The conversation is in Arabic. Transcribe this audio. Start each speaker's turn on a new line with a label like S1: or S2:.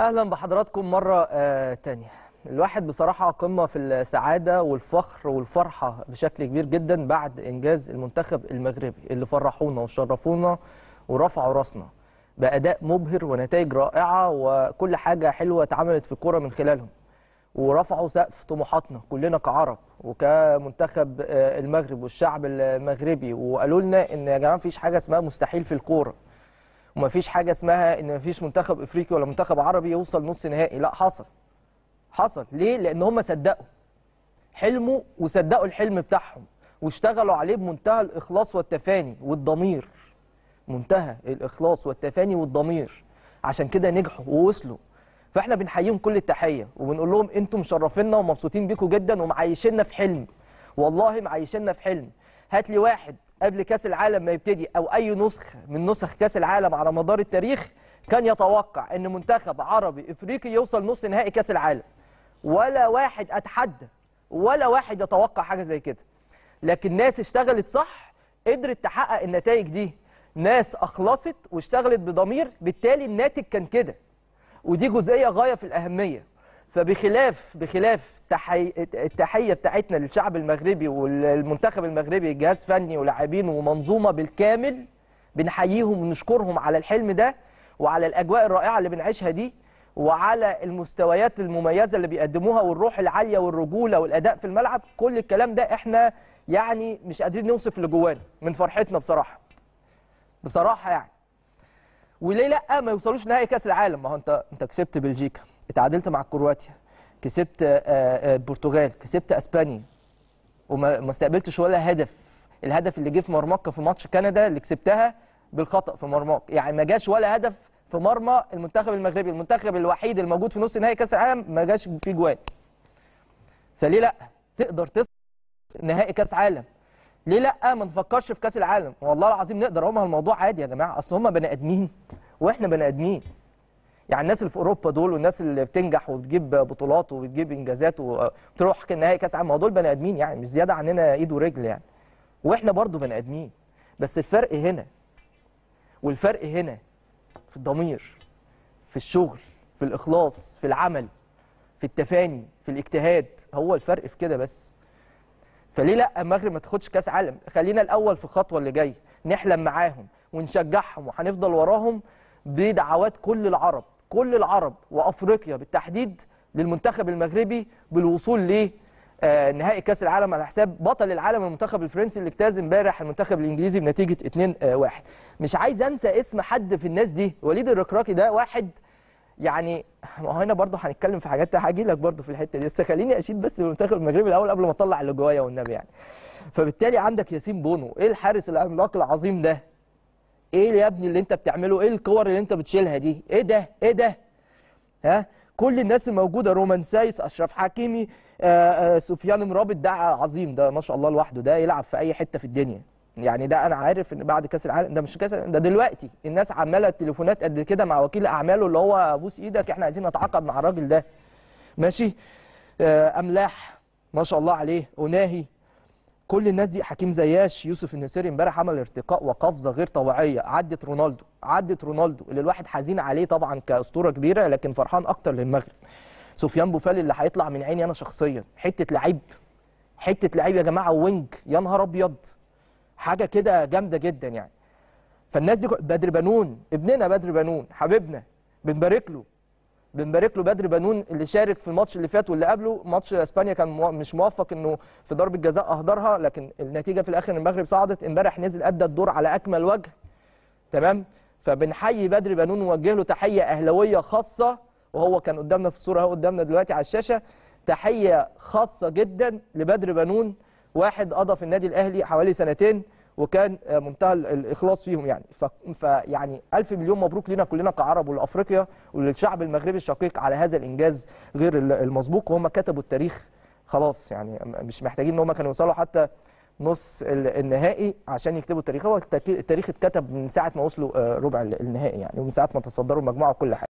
S1: اهلا بحضراتكم مره آه تانية الواحد بصراحه قمه في السعاده والفخر والفرحه بشكل كبير جدا بعد انجاز المنتخب المغربي اللي فرحونا وشرفونا ورفعوا راسنا باداء مبهر ونتائج رائعه وكل حاجه حلوه اتعملت في الكوره من خلالهم ورفعوا سقف طموحاتنا كلنا كعرب وكمنتخب آه، المغرب والشعب المغربي وقالوا لنا ان يا جماعه مفيش حاجه اسمها مستحيل في الكوره ومفيش حاجه اسمها ان مفيش منتخب افريقي ولا منتخب عربي يوصل نص نهائي لا حصل حصل ليه لان هم صدقوا حلموا وصدقوا الحلم بتاعهم واشتغلوا عليه بمنتهى الاخلاص والتفاني والضمير منتهى الاخلاص والتفاني والضمير عشان كده نجحوا ووصلوا فاحنا بنحييهم كل التحيه وبنقول لهم انتم مشرفينا ومبسوطين بيكم جدا ومعيشيننا في حلم والله معيشيننا في حلم هات لي واحد قبل كاس العالم ما يبتدي او اي نسخ من نسخ كاس العالم على مدار التاريخ كان يتوقع ان منتخب عربي افريقي يوصل نص نهائي كاس العالم ولا واحد اتحدى ولا واحد يتوقع حاجه زي كده لكن ناس اشتغلت صح قدرت تحقق النتائج دي ناس اخلصت واشتغلت بضمير بالتالي الناتج كان كده ودي جزئيه غايه في الاهميه فبخلاف بخلاف تحي... التحيه بتاعتنا للشعب المغربي والمنتخب المغربي جهاز فني ولاعبين ومنظومه بالكامل بنحييهم ونشكرهم على الحلم ده وعلى الاجواء الرائعه اللي بنعيشها دي وعلى المستويات المميزه اللي بيقدموها والروح العاليه والرجوله والاداء في الملعب كل الكلام ده احنا يعني مش قادرين نوصف اللي جوانا من فرحتنا بصراحه بصراحه يعني وليه لا ما يوصلوش نهائي كاس العالم ما هو انت انت كسبت بلجيكا اتعادلت مع كرواتيا كسبت آه، آه، البرتغال كسبت اسبانيا وما استقبلتش ولا هدف الهدف اللي جه في مرماك في ماتش كندا اللي كسبتها بالخطا في مرماك يعني ما جاش ولا هدف في مرمى المنتخب المغربي المنتخب الوحيد الموجود في نص نهائي كاس العالم ما جاش فيه جوان فليه لا تقدر تصل نهائي كاس عالم ليه لا ما نفكرش في كاس العالم والله العظيم نقدر هما الموضوع عادي يا جماعه اصل هما بني ادمين واحنا بني ادمين يعني الناس اللي في اوروبا دول والناس اللي بتنجح وبتجيب بطولات وبتجيب انجازات وبتروح نهائي كاس عالم ما دول بني ادمين يعني مش زياده عننا ايد ورجل يعني واحنا برضو بني ادمين بس الفرق هنا والفرق هنا في الضمير في الشغل في الاخلاص في العمل في التفاني في الاجتهاد هو الفرق في كده بس فليه لا المغرب ما تاخدش كاس عالم خلينا الاول في الخطوه اللي جايه نحلم معاهم ونشجعهم وهنفضل وراهم بدعوات كل العرب كل العرب وافريقيا بالتحديد للمنتخب المغربي بالوصول لنهائي آه، كاس العالم على حساب بطل العالم المنتخب الفرنسي اللي اجتاز امبارح المنتخب الانجليزي بنتيجه 2-1 آه، مش عايز انسى اسم حد في الناس دي وليد الركراكي ده واحد يعني ما هو هنا برضه هنتكلم في حاجات هاجي لك برضه في الحته دي بس خليني اشيد بس بالمنتخب المغربي الاول قبل ما اطلع اللي جوايا والنبي يعني فبالتالي عندك ياسين بونو ايه الحارس العملاق العظيم ده ايه يا ابني اللي انت بتعمله ايه الكور اللي انت بتشيلها دي ايه ده ايه ده ها كل الناس الموجوده رومان سايس اشرف حكيمي آآ آه، آآ آه، سفيان مرابط ده عظيم ده ما شاء الله لوحده ده يلعب في اي حته في الدنيا يعني ده انا عارف ان بعد كاس العالم ده مش كاس ده دلوقتي الناس عماله تليفونات قد كده مع وكيل اعماله اللي هو بوس ايدك احنا عايزين نتعاقد مع الراجل ده ماشي آه، املاح ما شاء الله عليه اوناهي كل الناس دي حكيم زياش يوسف النسيري امبارح عمل ارتقاء وقفزه غير طبيعيه عدت رونالدو عدت رونالدو اللي الواحد حزين عليه طبعا كاسطوره كبيره لكن فرحان اكتر للمغرب سفيان بوفال اللي هيطلع من عيني انا شخصيا حته لعيب حته لعيب يا جماعه وينج يا نهار ابيض حاجه كده جامده جدا يعني فالناس دي بدر بنون ابننا بدر بنون حبيبنا بنبارك له بنبارك له بدر بنون اللي شارك في الماتش اللي فات واللي قبله ماتش اسبانيا كان مو... مش موفق انه في ضربه جزاء اهدرها لكن النتيجه في الاخر المغرب صعدت امبارح نزل ادى الدور على اكمل وجه تمام فبنحيي بدر بنون ونوجه له تحيه اهلاويه خاصه وهو كان قدامنا في الصوره اهو قدامنا دلوقتي على الشاشه تحيه خاصه جدا لبدر بنون واحد قضى في النادي الاهلي حوالي سنتين وكان منتهى الاخلاص فيهم يعني فيعني الف مليون مبروك لينا كلنا كعرب ولافريقيا وللشعب المغربي الشقيق على هذا الانجاز غير المسبوق وهم كتبوا التاريخ خلاص يعني مش محتاجين ان هم كانوا يوصلوا حتى نص النهائي عشان يكتبوا التاريخ هو التاريخ اتكتب من ساعه ما وصلوا آه، ربع النهائي يعني ومن ساعه ما تصدروا المجموعه وكل حاجه